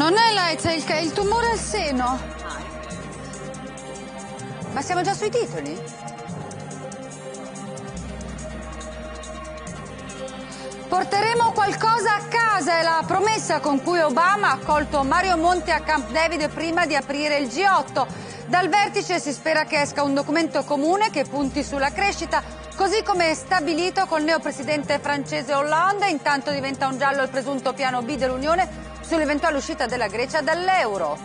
Non è l'AIDS, è il, è il tumore al seno. Ma siamo già sui titoli? Porteremo qualcosa a casa è la promessa con cui Obama ha accolto Mario Monti a Camp David prima di aprire il G8. Dal vertice si spera che esca un documento comune che punti sulla crescita, così come stabilito col neopresidente francese Hollande. Intanto diventa un giallo il presunto piano B dell'Unione sull'eventuale uscita della Grecia dall'euro.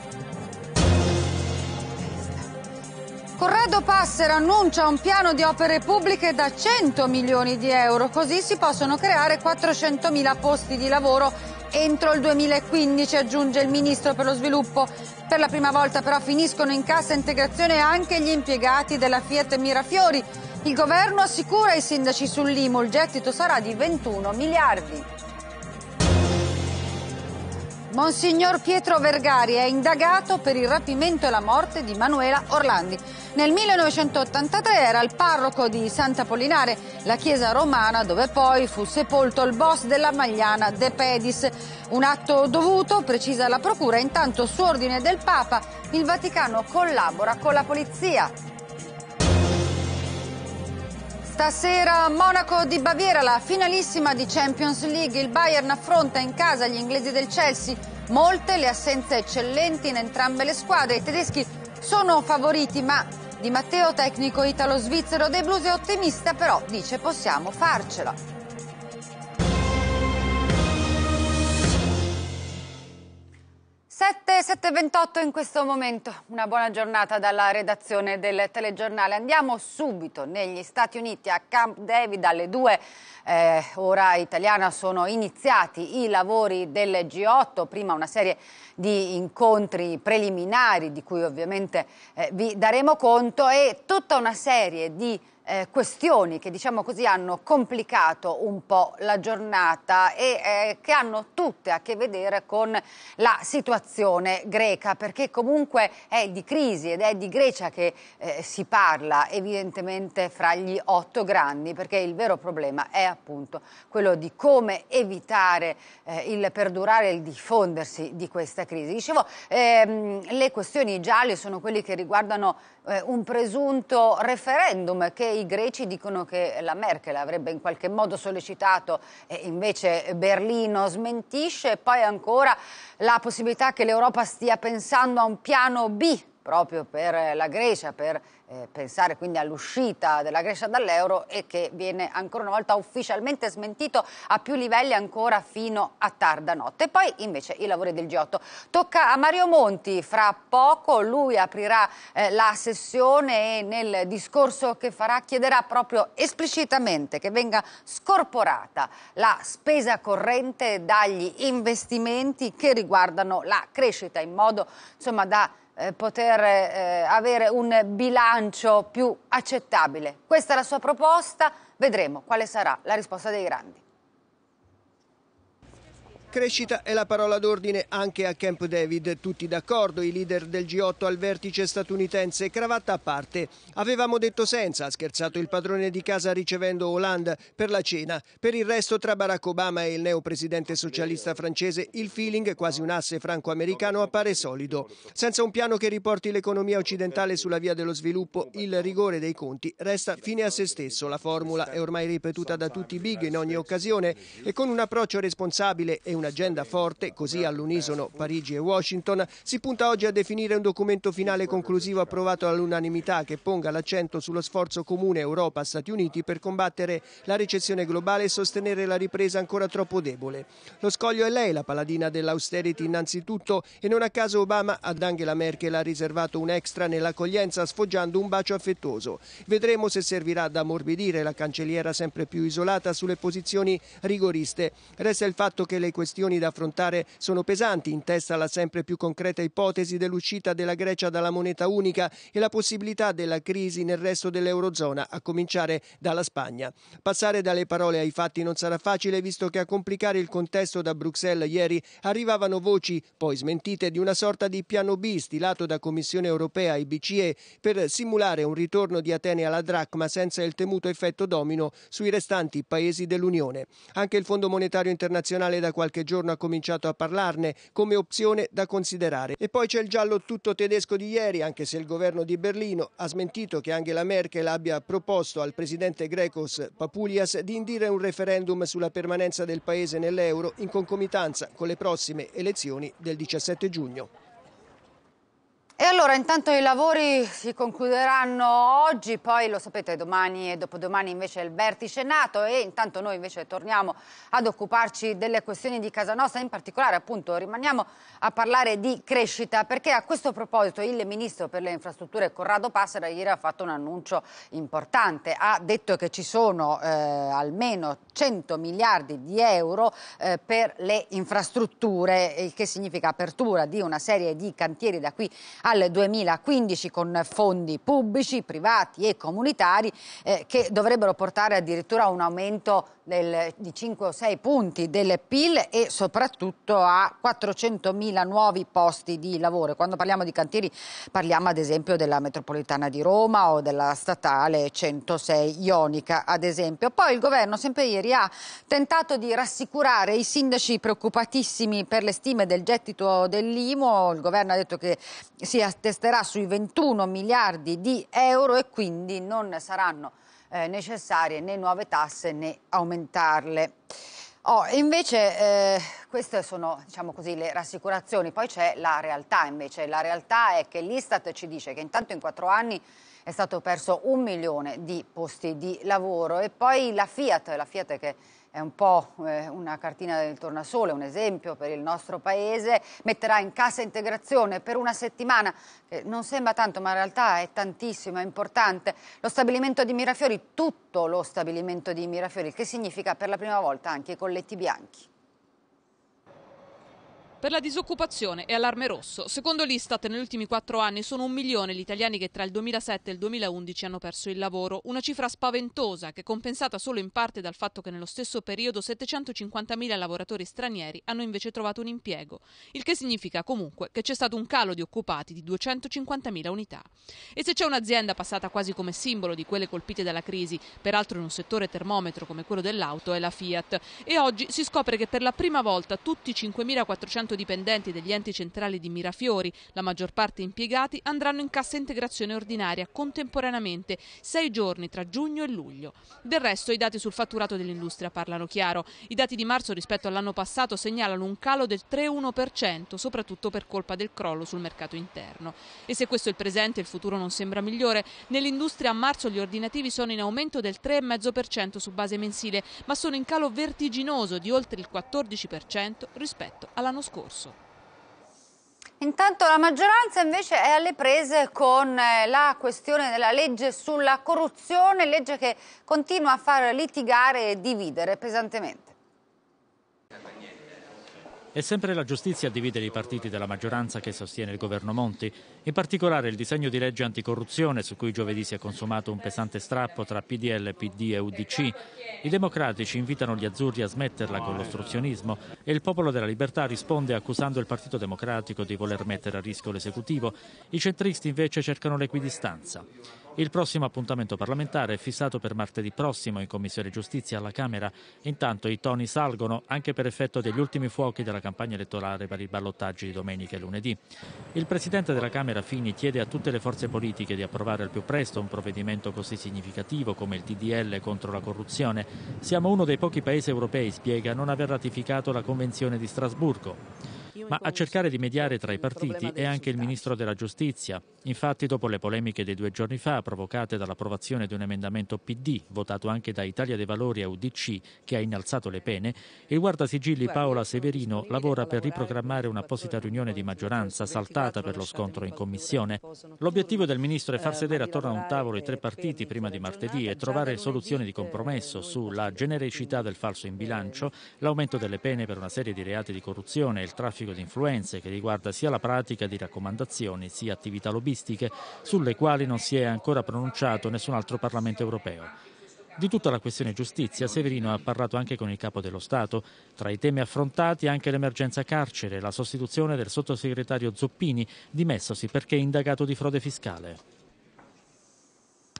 Corrado Passera annuncia un piano di opere pubbliche da 100 milioni di euro, così si possono creare 400 mila posti di lavoro entro il 2015, aggiunge il Ministro per lo Sviluppo. Per la prima volta però finiscono in cassa integrazione anche gli impiegati della Fiat Mirafiori. Il governo assicura ai sindaci sull'IMU il gettito sarà di 21 miliardi. Monsignor Pietro Vergari è indagato per il rapimento e la morte di Manuela Orlandi. Nel 1983 era il parroco di Santa Polinare, la chiesa romana dove poi fu sepolto il boss della Magliana De Pedis. Un atto dovuto, precisa la procura, intanto su ordine del Papa il Vaticano collabora con la polizia. Stasera Monaco di Baviera, la finalissima di Champions League. Il Bayern affronta in casa gli inglesi del Chelsea. Molte le assenze eccellenti in entrambe le squadre. I tedeschi sono favoriti, ma Di Matteo, tecnico italo-svizzero dei Blues, è ottimista, però dice possiamo farcela. 7, 7.28 in questo momento. Una buona giornata dalla redazione del telegiornale. Andiamo subito negli Stati Uniti a Camp David alle 2, eh, ora italiana, sono iniziati i lavori del G8. Prima una serie di incontri preliminari di cui ovviamente eh, vi daremo conto e tutta una serie di eh, questioni che diciamo così hanno complicato un po' la giornata e eh, che hanno tutte a che vedere con la situazione greca perché comunque è di crisi ed è di Grecia che eh, si parla evidentemente fra gli otto grandi perché il vero problema è appunto quello di come evitare eh, il perdurare il diffondersi di questa crisi. Dicevo, ehm, le questioni gialle sono quelle che riguardano eh, un presunto referendum che i greci dicono che la Merkel avrebbe in qualche modo sollecitato, e invece Berlino smentisce, e poi ancora la possibilità che l'Europa stia pensando a un piano B proprio per eh, la Grecia, per eh, pensare quindi all'uscita della Grecia dall'euro e che viene ancora una volta ufficialmente smentito a più livelli ancora fino a tarda notte. Poi invece i lavori del G8. Tocca a Mario Monti, fra poco lui aprirà eh, la sessione e nel discorso che farà chiederà proprio esplicitamente che venga scorporata la spesa corrente dagli investimenti che riguardano la crescita in modo insomma da eh, poter eh, avere un bilancio più accettabile. Questa è la sua proposta, vedremo quale sarà la risposta dei grandi. Crescita è la parola d'ordine anche a Camp David, tutti d'accordo, i leader del G8 al vertice statunitense, cravatta a parte. Avevamo detto senza, ha scherzato il padrone di casa ricevendo Hollande per la cena. Per il resto tra Barack Obama e il neopresidente socialista francese il feeling, quasi un asse franco-americano, appare solido. Senza un piano che riporti l'economia occidentale sulla via dello sviluppo, il rigore dei conti resta fine a se stesso. La formula è ormai ripetuta da tutti i big in ogni occasione e con un approccio responsabile e una un'agenda forte, così all'unisono Parigi e Washington, si punta oggi a definire un documento finale conclusivo approvato all'unanimità che ponga l'accento sullo sforzo comune Europa-Stati Uniti per combattere la recessione globale e sostenere la ripresa ancora troppo debole. Lo scoglio è lei la paladina dell'austerity innanzitutto e non a caso Obama ad Angela Merkel ha riservato un extra nell'accoglienza sfoggiando un bacio affettuoso. Vedremo se servirà ad ammorbidire la cancelliera sempre più isolata sulle posizioni rigoriste. Resta il fatto che le questioni questioni da affrontare sono pesanti, in testa la sempre più concreta ipotesi dell'uscita della Grecia dalla moneta unica e la possibilità della crisi nel resto dell'Eurozona, a cominciare dalla Spagna. Passare dalle parole ai fatti non sarà facile, visto che a complicare il contesto da Bruxelles ieri arrivavano voci, poi smentite, di una sorta di piano B stilato da Commissione europea e BCE per simulare un ritorno di Atene alla dracma senza il temuto effetto domino sui restanti paesi dell'Unione. Anche il Fondo Monetario Internazionale da qualche giorno ha cominciato a parlarne come opzione da considerare. E poi c'è il giallo tutto tedesco di ieri, anche se il governo di Berlino ha smentito che Angela Merkel abbia proposto al presidente grecos Papulias di indire un referendum sulla permanenza del paese nell'euro in concomitanza con le prossime elezioni del 17 giugno. E allora intanto i lavori si concluderanno oggi, poi lo sapete domani e dopodomani invece il vertice nato e intanto noi invece torniamo ad occuparci delle questioni di casa nostra, in particolare appunto rimaniamo a parlare di crescita perché a questo proposito il ministro per le infrastrutture Corrado Passera ieri ha fatto un annuncio importante, ha detto che ci sono eh, almeno 100 miliardi di euro eh, per le infrastrutture, il che significa apertura di una serie di cantieri da qui al 2015 con fondi pubblici, privati e comunitari eh, che dovrebbero portare addirittura a un aumento del, di 5 o 6 punti del PIL e soprattutto a 400.000 nuovi posti di lavoro. Quando parliamo di cantieri parliamo ad esempio della metropolitana di Roma o della statale 106 Ionica ad esempio. Poi il governo sempre ieri ha tentato di rassicurare i sindaci preoccupatissimi per le stime del gettito dell'IMO, il governo ha detto che si si attesterà sui 21 miliardi di euro e quindi non saranno eh, necessarie né nuove tasse né aumentarle. Oh, invece eh, queste sono diciamo così, le rassicurazioni, poi c'è la realtà invece, la realtà è che l'Istat ci dice che intanto in quattro anni è stato perso un milione di posti di lavoro e poi la Fiat, la Fiat che è un po' eh, una cartina del tornasole, un esempio per il nostro paese, metterà in cassa integrazione per una settimana, che non sembra tanto ma in realtà è tantissimo, è importante, lo stabilimento di Mirafiori, tutto lo stabilimento di Mirafiori, che significa per la prima volta anche i colletti bianchi. Per la disoccupazione e allarme rosso. Secondo l'Istat, negli ultimi quattro anni sono un milione gli italiani che tra il 2007 e il 2011 hanno perso il lavoro. Una cifra spaventosa che è compensata solo in parte dal fatto che nello stesso periodo 750.000 lavoratori stranieri hanno invece trovato un impiego. Il che significa comunque che c'è stato un calo di occupati di 250.000 unità. E se c'è un'azienda passata quasi come simbolo di quelle colpite dalla crisi, peraltro in un settore termometro come quello dell'auto, è la Fiat. E oggi si scopre che per la prima volta tutti i 5.400 100 dipendenti degli enti centrali di Mirafiori, la maggior parte impiegati, andranno in cassa integrazione ordinaria contemporaneamente, sei giorni tra giugno e luglio. Del resto i dati sul fatturato dell'industria parlano chiaro. I dati di marzo rispetto all'anno passato segnalano un calo del 3,1%, soprattutto per colpa del crollo sul mercato interno. E se questo è il presente, il futuro non sembra migliore. Nell'industria a marzo gli ordinativi sono in aumento del 3,5% su base mensile, ma sono in calo vertiginoso di oltre il 14% rispetto all'anno scorso scorso. Intanto la maggioranza invece è alle prese con eh, la questione della legge sulla corruzione, legge che continua a far litigare e dividere pesantemente. È sempre la giustizia a dividere i partiti della maggioranza che sostiene il governo Monti. In particolare il disegno di legge anticorruzione su cui giovedì si è consumato un pesante strappo tra PDL, PD e UDC. I democratici invitano gli azzurri a smetterla con l'ostruzionismo e il Popolo della Libertà risponde accusando il Partito Democratico di voler mettere a rischio l'esecutivo. I centristi invece cercano l'equidistanza. Il prossimo appuntamento parlamentare è fissato per martedì prossimo in Commissione Giustizia alla Camera. Intanto i toni salgono anche per effetto degli ultimi fuochi della campagna elettorale per i ballottaggi di domenica e lunedì. Il Presidente della Camera Serafini chiede a tutte le forze politiche di approvare al più presto un provvedimento così significativo come il TDL contro la corruzione, siamo uno dei pochi paesi europei, spiega, a non aver ratificato la Convenzione di Strasburgo. Ma a cercare di mediare tra i partiti è anche il ministro della giustizia. Infatti, dopo le polemiche dei due giorni fa, provocate dall'approvazione di un emendamento PD, votato anche da Italia dei Valori e UDC, che ha innalzato le pene, il guardasigilli Paola Severino lavora per riprogrammare un'apposita riunione di maggioranza saltata per lo scontro in commissione. L'obiettivo del ministro è far eh, sedere attorno a un tavolo i tre partiti prima di martedì e trovare soluzioni di eh, compromesso sulla genericità del falso in bilancio, l'aumento delle pene per una serie di reati di corruzione e il traffico traffico di influenze che riguarda sia la pratica di raccomandazioni sia attività lobbistiche sulle quali non si è ancora pronunciato nessun altro Parlamento europeo. Di tutta la questione giustizia, Severino ha parlato anche con il capo dello Stato. Tra i temi affrontati anche l'emergenza carcere, la sostituzione del sottosegretario Zoppini, dimessosi perché indagato di frode fiscale.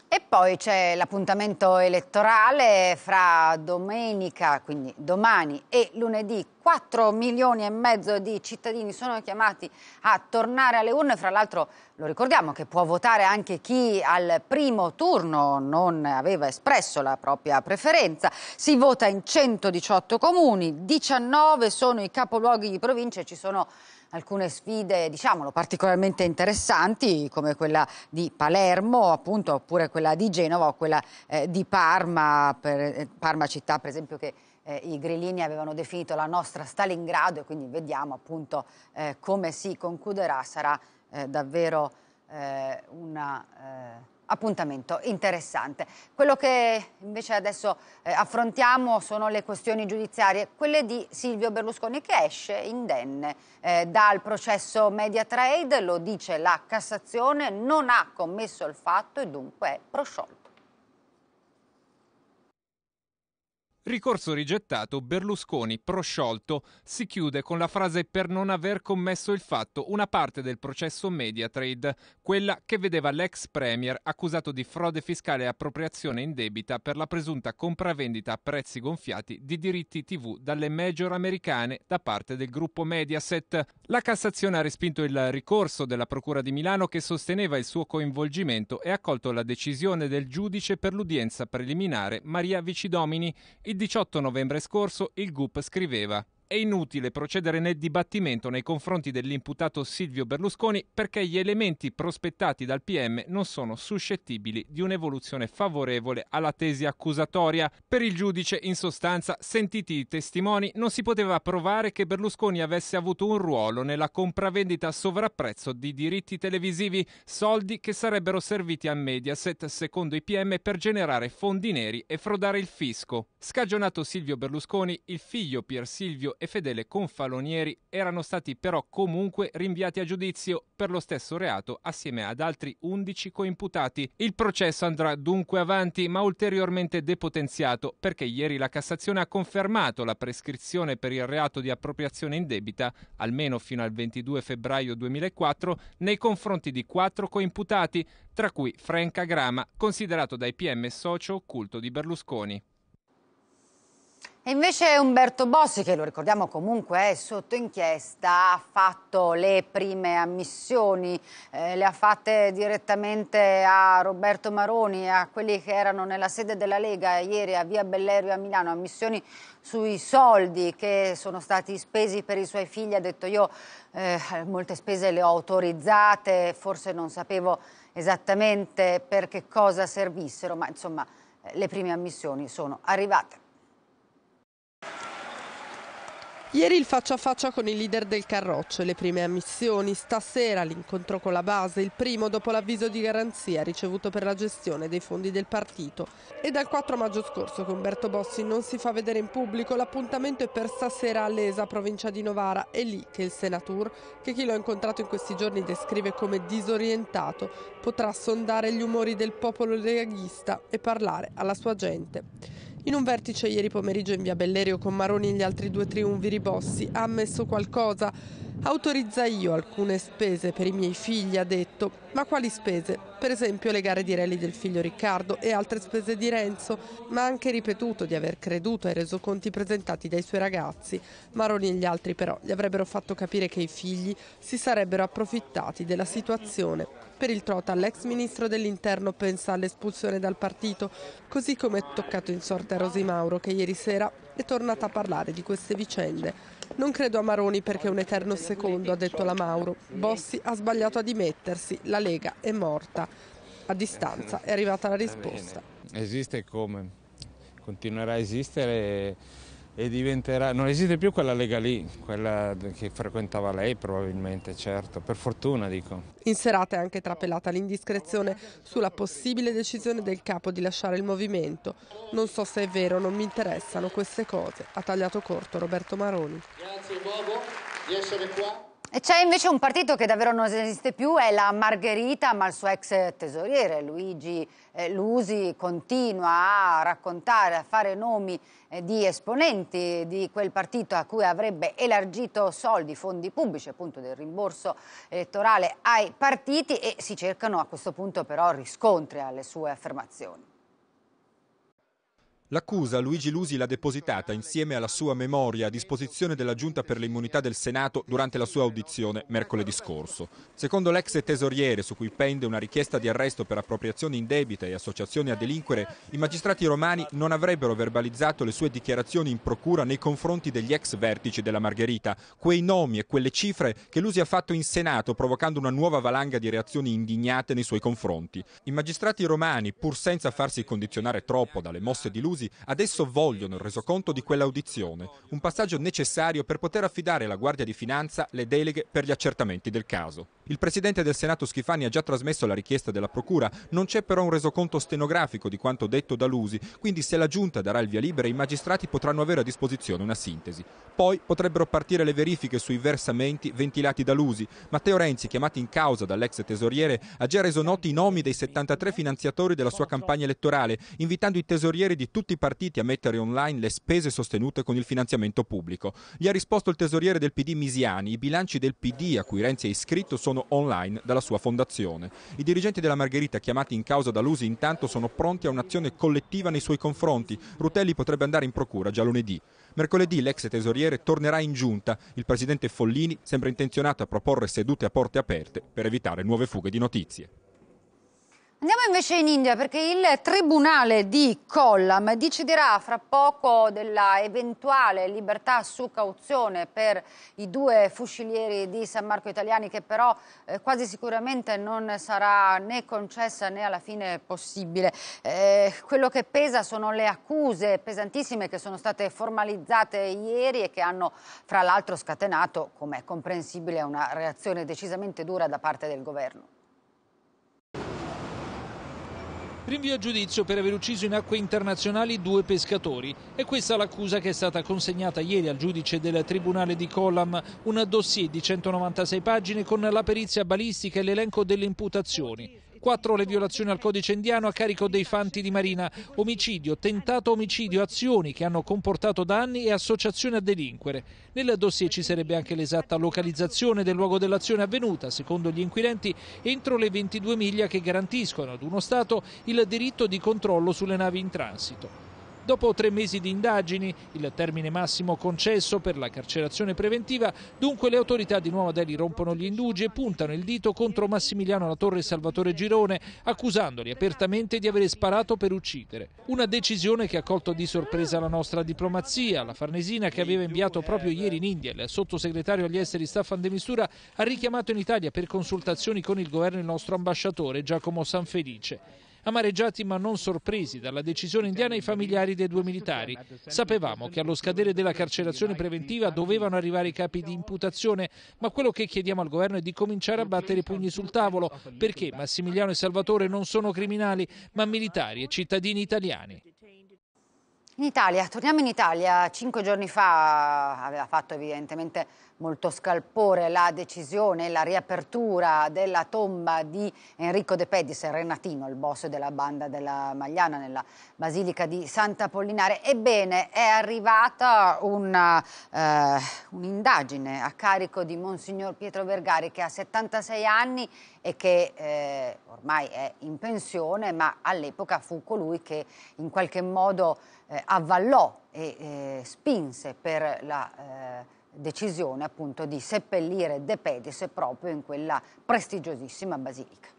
E poi c'è l'appuntamento elettorale fra domenica, quindi domani e lunedì. 4 milioni e mezzo di cittadini sono chiamati a tornare alle urne. Fra l'altro lo ricordiamo che può votare anche chi al primo turno non aveva espresso la propria preferenza. Si vota in 118 comuni, 19 sono i capoluoghi di provincia e ci sono alcune sfide, diciamolo, particolarmente interessanti come quella di Palermo, appunto, oppure quella di Genova o quella eh, di Parma, per, eh, Parma città per esempio che eh, i grillini avevano definito la nostra Stalingrado e quindi vediamo appunto eh, come si concluderà, sarà eh, davvero eh, una appuntamento interessante. Quello che invece adesso eh, affrontiamo sono le questioni giudiziarie, quelle di Silvio Berlusconi che esce indenne eh, dal processo Media Trade, lo dice la Cassazione, non ha commesso il fatto e dunque è prosciolto. Ricorso rigettato, Berlusconi prosciolto, si chiude con la frase per non aver commesso il fatto una parte del processo Mediatrade, quella che vedeva l'ex premier accusato di frode fiscale e appropriazione in debita per la presunta compravendita a prezzi gonfiati di diritti TV dalle major americane da parte del gruppo Mediaset. La Cassazione ha respinto il ricorso della Procura di Milano che sosteneva il suo coinvolgimento e ha accolto la decisione del giudice per l'udienza preliminare Maria Vicidomini. Il 18 novembre scorso il GUP scriveva è inutile procedere nel dibattimento nei confronti dell'imputato Silvio Berlusconi perché gli elementi prospettati dal PM non sono suscettibili di un'evoluzione favorevole alla tesi accusatoria. Per il giudice, in sostanza, sentiti i testimoni, non si poteva provare che Berlusconi avesse avuto un ruolo nella compravendita a sovrapprezzo di diritti televisivi, soldi che sarebbero serviti a Mediaset, secondo i PM, per generare fondi neri e frodare il fisco. Scagionato Silvio Berlusconi, il figlio Pier Silvio e fedele Confalonieri erano stati però comunque rinviati a giudizio per lo stesso reato assieme ad altri 11 coimputati. Il processo andrà dunque avanti ma ulteriormente depotenziato perché ieri la Cassazione ha confermato la prescrizione per il reato di appropriazione indebita almeno fino al 22 febbraio 2004 nei confronti di quattro coimputati, tra cui Franca Grama, considerato dai PM socio occulto di Berlusconi. E invece Umberto Bossi, che lo ricordiamo comunque è sotto inchiesta, ha fatto le prime ammissioni, eh, le ha fatte direttamente a Roberto Maroni, a quelli che erano nella sede della Lega ieri a Via Bellerio a Milano, ammissioni sui soldi che sono stati spesi per i suoi figli, ha detto io eh, molte spese le ho autorizzate, forse non sapevo esattamente per che cosa servissero, ma insomma eh, le prime ammissioni sono arrivate. Ieri il faccia a faccia con i leader del Carroccio, le prime ammissioni, stasera l'incontro con la base, il primo dopo l'avviso di garanzia ricevuto per la gestione dei fondi del partito. E dal 4 maggio scorso che Umberto Bossi non si fa vedere in pubblico, l'appuntamento è per stasera all'ESA, provincia di Novara, è lì che il Senatur, che chi l'ha incontrato in questi giorni descrive come disorientato, potrà sondare gli umori del popolo leghista e parlare alla sua gente. In un vertice ieri pomeriggio in via Bellerio con Maroni e gli altri due triunviri Bossi ha ammesso qualcosa. Autorizza io alcune spese per i miei figli, ha detto. Ma quali spese? Per esempio le gare di rally del figlio Riccardo e altre spese di Renzo, ma ha anche ripetuto di aver creduto ai resoconti presentati dai suoi ragazzi. Maroni e gli altri però gli avrebbero fatto capire che i figli si sarebbero approfittati della situazione. Per il Trota l'ex ministro dell'interno pensa all'espulsione dal partito, così come è toccato in sorte a Rosi Mauro che ieri sera è tornata a parlare di queste vicende. Non credo a Maroni perché è un eterno secondo, ha detto la Mauro. Bossi ha sbagliato a dimettersi, la Lega è morta. A distanza è arrivata la risposta. Esiste come? Continuerà a esistere e diventerà... non esiste più quella lega lì, quella che frequentava lei probabilmente, certo, per fortuna dico. In serata è anche trapelata l'indiscrezione sulla possibile decisione del capo di lasciare il movimento. Non so se è vero, non mi interessano queste cose, ha tagliato corto Roberto Maroni. Grazie Bobo di essere qua. C'è invece un partito che davvero non esiste più, è la Margherita, ma il suo ex tesoriere Luigi eh, Lusi continua a raccontare, a fare nomi eh, di esponenti di quel partito a cui avrebbe elargito soldi, fondi pubblici, appunto del rimborso elettorale ai partiti e si cercano a questo punto però riscontri alle sue affermazioni. L'accusa Luigi Lusi l'ha depositata insieme alla sua memoria a disposizione della Giunta per l'immunità del Senato durante la sua audizione mercoledì scorso. Secondo l'ex tesoriere, su cui pende una richiesta di arresto per appropriazioni indebite e associazione a delinquere, i magistrati romani non avrebbero verbalizzato le sue dichiarazioni in procura nei confronti degli ex vertici della Margherita, quei nomi e quelle cifre che Lusi ha fatto in Senato provocando una nuova valanga di reazioni indignate nei suoi confronti. I magistrati romani, pur senza farsi condizionare troppo dalle mosse di Lusi, conclusi, adesso vogliono il resoconto di quell'audizione, un passaggio necessario per poter affidare alla Guardia di Finanza le deleghe per gli accertamenti del caso. Il presidente del Senato Schifani ha già trasmesso la richiesta della Procura, non c'è però un resoconto stenografico di quanto detto da Lusi, quindi se la Giunta darà il via libera i magistrati potranno avere a disposizione una sintesi. Poi potrebbero partire le verifiche sui versamenti ventilati da Lusi. Matteo Renzi, chiamato in causa dall'ex tesoriere, ha già reso noti i nomi dei 73 finanziatori della sua campagna elettorale, invitando i tesorieri di tutti i partiti a mettere online le spese sostenute con il finanziamento pubblico. Gli ha risposto il tesoriere del PD Misiani, i bilanci del PD a cui Renzi è iscritto sono sono online dalla sua fondazione. I dirigenti della Margherita chiamati in causa da Lusi intanto sono pronti a un'azione collettiva nei suoi confronti. Rutelli potrebbe andare in procura già lunedì. Mercoledì l'ex tesoriere tornerà in giunta. Il presidente Follini sembra intenzionato a proporre sedute a porte aperte per evitare nuove fughe di notizie. Andiamo invece in India perché il tribunale di Collam deciderà fra poco della eventuale libertà su cauzione per i due fucilieri di San Marco italiani che però eh, quasi sicuramente non sarà né concessa né alla fine possibile. Eh, quello che pesa sono le accuse pesantissime che sono state formalizzate ieri e che hanno fra l'altro scatenato, come è comprensibile, una reazione decisamente dura da parte del governo. Rinvio a giudizio per aver ucciso in acque internazionali due pescatori. E questa l'accusa che è stata consegnata ieri al giudice del Tribunale di Collam. Un dossier di 196 pagine con la perizia balistica e l'elenco delle imputazioni. 4 le violazioni al codice indiano a carico dei fanti di Marina, omicidio, tentato omicidio, azioni che hanno comportato danni e associazione a delinquere. Nel dossier ci sarebbe anche l'esatta localizzazione del luogo dell'azione avvenuta, secondo gli inquirenti, entro le 22 miglia che garantiscono ad uno Stato il diritto di controllo sulle navi in transito. Dopo tre mesi di indagini, il termine massimo concesso per la carcerazione preventiva, dunque le autorità di Nuova Delhi rompono gli indugi e puntano il dito contro Massimiliano Latorre e Salvatore Girone, accusandoli apertamente di aver sparato per uccidere. Una decisione che ha colto di sorpresa la nostra diplomazia. La Farnesina, che aveva inviato proprio ieri in India il sottosegretario agli esteri Staffan De Mistura, ha richiamato in Italia per consultazioni con il governo il nostro ambasciatore Giacomo Sanfelice. Amareggiati ma non sorpresi dalla decisione indiana i familiari dei due militari. Sapevamo che allo scadere della carcerazione preventiva dovevano arrivare i capi di imputazione, ma quello che chiediamo al governo è di cominciare a battere i pugni sul tavolo, perché Massimiliano e Salvatore non sono criminali, ma militari e cittadini italiani. In Italia, torniamo in Italia, cinque giorni fa aveva fatto evidentemente molto scalpore la decisione, la riapertura della tomba di Enrico De Pedis, Renatino, il boss della banda della Magliana nella Basilica di Santa Pollinare. Ebbene, è arrivata eh, un'indagine eh, un a carico di Monsignor Pietro Vergari che ha 76 anni e che eh, ormai è in pensione, ma all'epoca fu colui che in qualche modo eh, avvallò e eh, spinse per la eh, decisione appunto di seppellire De Pedis proprio in quella prestigiosissima basilica.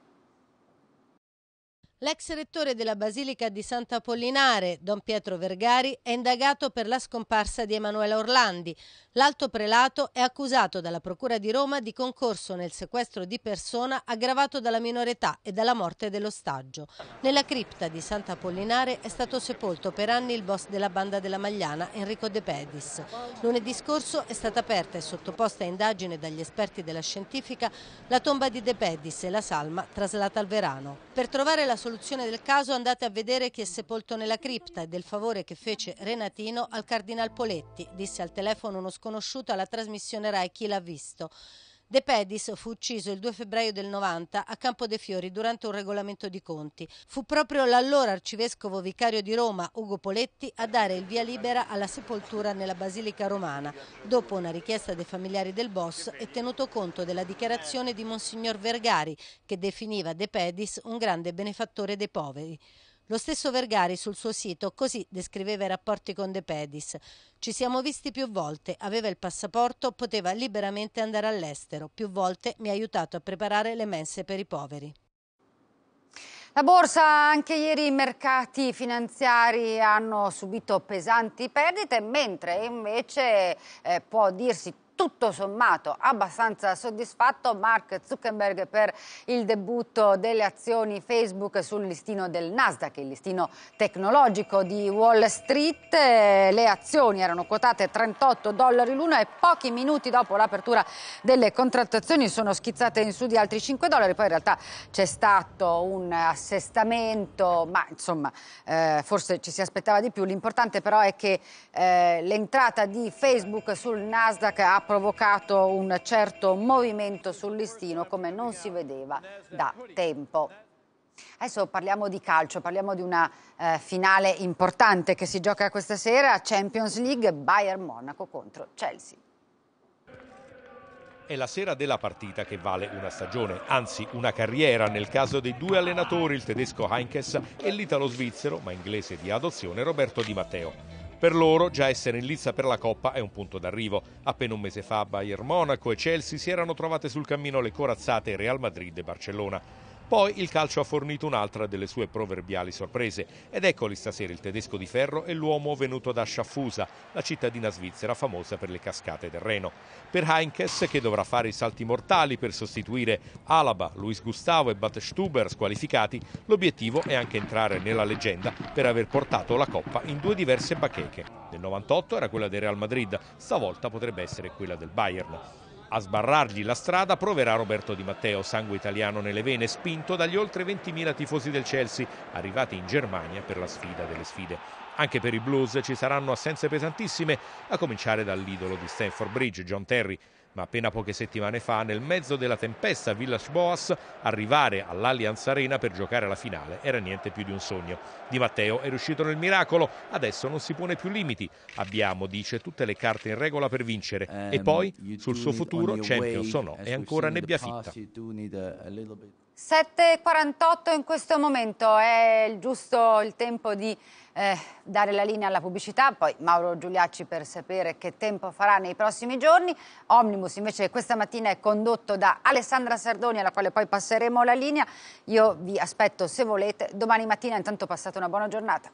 L'ex rettore della Basilica di Santa Sant'Apollinare, Don Pietro Vergari, è indagato per la scomparsa di Emanuela Orlandi. L'alto prelato è accusato dalla Procura di Roma di concorso nel sequestro di persona aggravato dalla minorità e dalla morte dell'ostaggio. Nella cripta di Santa Sant'Apollinare è stato sepolto per anni il boss della banda della Magliana, Enrico De Pedis. Lunedì scorso è stata aperta e sottoposta a indagine dagli esperti della scientifica la tomba di De Pedis e la salma traslata al Verano. Per trovare la soluzione del caso andate a vedere chi è sepolto nella cripta e del favore che fece Renatino al Cardinal Poletti, disse al telefono uno sconosciuto alla trasmissione Rai Chi l'ha visto. De Pedis fu ucciso il 2 febbraio del 90 a Campo dei Fiori durante un regolamento di conti. Fu proprio l'allora arcivescovo vicario di Roma, Ugo Poletti, a dare il via libera alla sepoltura nella Basilica Romana, dopo una richiesta dei familiari del boss e tenuto conto della dichiarazione di Monsignor Vergari, che definiva De Pedis un grande benefattore dei poveri. Lo stesso Vergari sul suo sito così descriveva i rapporti con De Pedis. Ci siamo visti più volte, aveva il passaporto, poteva liberamente andare all'estero. Più volte mi ha aiutato a preparare le mense per i poveri. La borsa, anche ieri i mercati finanziari hanno subito pesanti perdite, mentre invece eh, può dirsi tutto sommato abbastanza soddisfatto Mark Zuckerberg per il debutto delle azioni Facebook sul listino del Nasdaq, il listino tecnologico di Wall Street. Eh, le azioni erano quotate 38 dollari l'una e pochi minuti dopo l'apertura delle contrattazioni sono schizzate in su di altri 5 dollari. Poi in realtà c'è stato un assestamento, ma insomma eh, forse ci si aspettava di più. L'importante però è che eh, l'entrata di Facebook sul Nasdaq ha provocato un certo movimento sul listino come non si vedeva da tempo. Adesso parliamo di calcio, parliamo di una eh, finale importante che si gioca questa sera, Champions League Bayern Monaco contro Chelsea. È la sera della partita che vale una stagione, anzi una carriera nel caso dei due allenatori, il tedesco Heinkes e l'italo-svizzero, ma inglese di adozione, Roberto Di Matteo. Per loro già essere in lizza per la Coppa è un punto d'arrivo. Appena un mese fa Bayern Monaco e Chelsea si erano trovate sul cammino le corazzate Real Madrid e Barcellona. Poi il calcio ha fornito un'altra delle sue proverbiali sorprese ed eccoli stasera il tedesco di ferro e l'uomo venuto da Sciaffusa, la cittadina svizzera famosa per le cascate del Reno. Per Heinkes che dovrà fare i salti mortali per sostituire Alaba, Luis Gustavo e Bat Stuber squalificati, l'obiettivo è anche entrare nella leggenda per aver portato la coppa in due diverse bacheche. Nel 98 era quella del Real Madrid, stavolta potrebbe essere quella del Bayern. A sbarrargli la strada proverà Roberto Di Matteo, sangue italiano nelle vene, spinto dagli oltre 20.000 tifosi del Chelsea, arrivati in Germania per la sfida delle sfide. Anche per i Blues ci saranno assenze pesantissime, a cominciare dall'idolo di Stanford Bridge, John Terry, ma appena poche settimane fa, nel mezzo della tempesta Village Boas, arrivare all'Allianz Arena per giocare la finale era niente più di un sogno. Di Matteo è riuscito nel miracolo, adesso non si pone più limiti. Abbiamo, dice, tutte le carte in regola per vincere. e um, poi, sul suo futuro, Champions o no, è ancora nebbia fitta. 7.48 in questo momento è il giusto il tempo di eh, dare la linea alla pubblicità, poi Mauro Giuliacci per sapere che tempo farà nei prossimi giorni. Omnibus invece questa mattina è condotto da Alessandra Sardoni alla quale poi passeremo la linea. Io vi aspetto se volete domani mattina, intanto passate una buona giornata.